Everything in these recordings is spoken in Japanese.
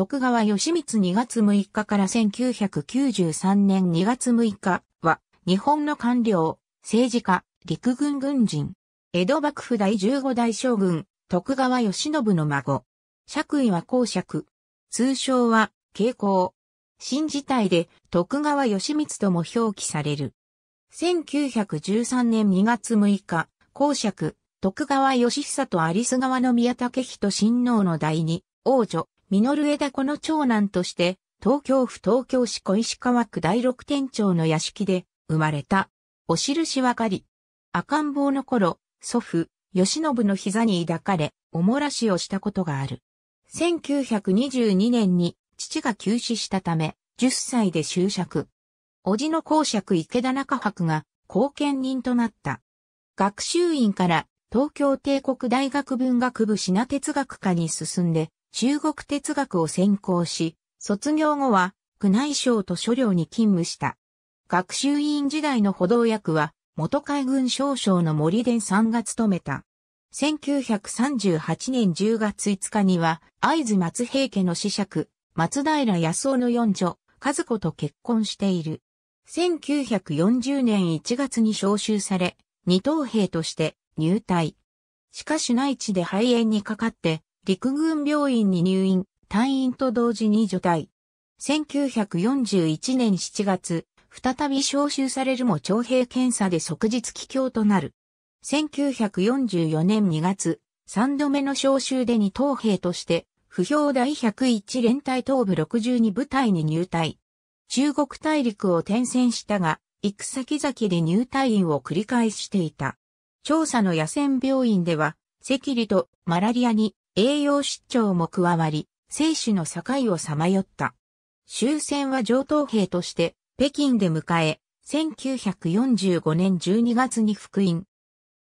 徳川義光2月6日から1993年2月6日は、日本の官僚、政治家、陸軍軍人、江戸幕府第15代将軍、徳川義信の孫。爵位は公爵。通称は、慶光。新時代で徳川義光とも表記される。1913年2月6日、公爵、徳川義久と有栖川の宮武人親王の第二、王女、ミノル枝子の長男として、東京府東京市小石川区第六店長の屋敷で生まれた。お印わかり。赤ん坊の頃、祖父、吉信の膝に抱かれ、おもらしをしたことがある。1922年に父が急死したため、10歳で就職。叔父の公爵池田中博が後見人となった。学習院から東京帝国大学文学部品哲学科に進んで、中国哲学を専攻し、卒業後は宮内省と書領に勤務した。学習委員時代の歩道役は元海軍少将の森田さんが務めた。1938年10月5日には、会津松平家の子爵、松平康夫の四女、和子と結婚している。1940年1月に召集され、二等兵として入隊。しかし内地で肺炎にかかって陸軍病院に入院、退院と同時に除隊。1941年7月、再び召集されるも徴兵検査で即日帰郷となる。1944年2月、3度目の召集で二等兵として、不評第101連隊東部62部隊に入隊。中国大陸を転戦したが、行く先々で入隊員を繰り返していた。調査の野戦病院では、赤痢とマラリアに栄養失調も加わり、生死の境をさまよった。終戦は上等兵として北京で迎え、1945年12月に復員。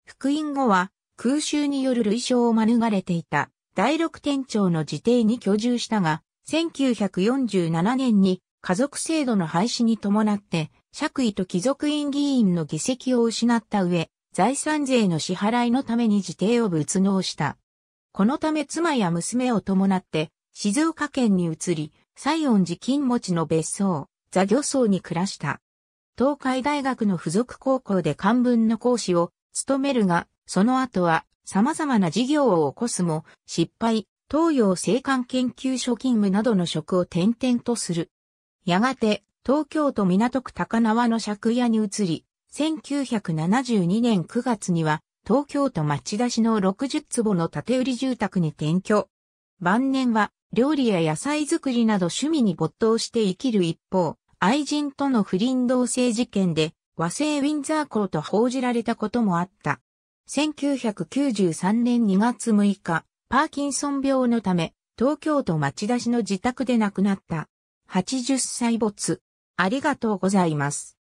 復員後は空襲による類傷を免れていた第六店長の自邸に居住したが、1947年に家族制度の廃止に伴って、爵位と貴族院議員の議席を失った上、財産税の支払いのために自邸を仏納した。このため妻や娘を伴って静岡県に移り、西園寺金持ちの別荘、座漁荘に暮らした。東海大学の付属高校で漢文の講師を務めるが、その後は様々な事業を起こすも、失敗、東洋生函研究所勤務などの職を転々とする。やがて、東京都港区高輪の借家に移り、1972年9月には東京都町田市の60坪の建売住宅に転居。晩年は料理や野菜作りなど趣味に没頭して生きる一方、愛人との不倫同性事件で和製ウィンザー校と報じられたこともあった。1993年2月6日、パーキンソン病のため、東京都町田市の自宅で亡くなった。80歳没。ありがとうございます。